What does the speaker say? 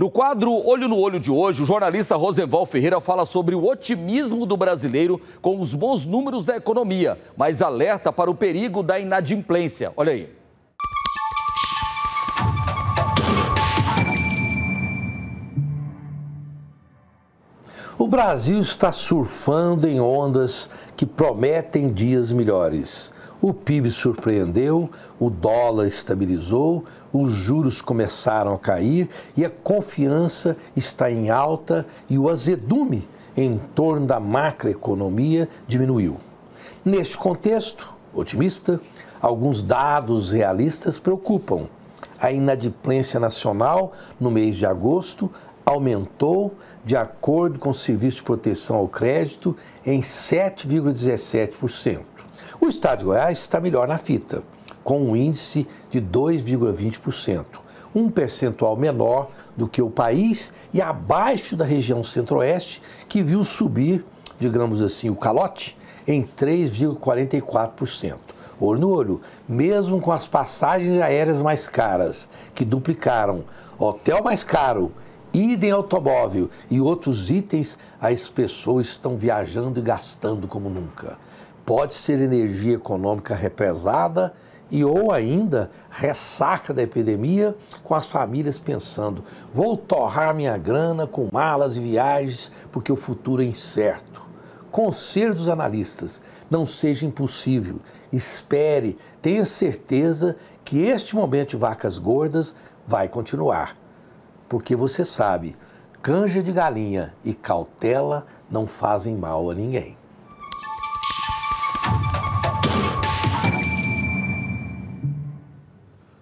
No quadro Olho no Olho de hoje, o jornalista Rosenval Ferreira fala sobre o otimismo do brasileiro com os bons números da economia, mas alerta para o perigo da inadimplência. Olha aí. O Brasil está surfando em ondas que prometem dias melhores. O PIB surpreendeu, o dólar estabilizou, os juros começaram a cair e a confiança está em alta e o azedume em torno da macroeconomia diminuiu. Neste contexto otimista, alguns dados realistas preocupam. A inadimplência nacional no mês de agosto aumentou de acordo com o Serviço de Proteção ao Crédito em 7,17%. O Estado de Goiás está melhor na fita, com um índice de 2,20%, um percentual menor do que o país e abaixo da região centro-oeste, que viu subir, digamos assim, o calote em 3,44%. Olho no olho, mesmo com as passagens aéreas mais caras, que duplicaram, hotel mais caro idem automóvel e outros itens, as pessoas estão viajando e gastando como nunca. Pode ser energia econômica represada e ou ainda ressaca da epidemia com as famílias pensando: vou torrar minha grana com malas e viagens porque o futuro é incerto. Conselho dos analistas: não seja impossível, espere, tenha certeza que este momento de vacas gordas vai continuar porque você sabe, canja de galinha e cautela não fazem mal a ninguém.